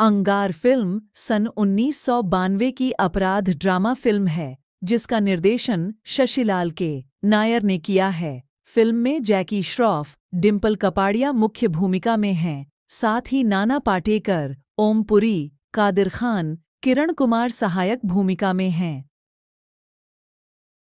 अंगार फिल्म सन उन्नीस की अपराध ड्रामा फिल्म है जिसका निर्देशन शशिलाल के नायर ने किया है फिल्म में जैकी श्रॉफ डिम्पल कपाड़िया मुख्य भूमिका में हैं साथ ही नाना पाटेकर ओमपुरी कादिर खान किरण कुमार सहायक भूमिका में हैं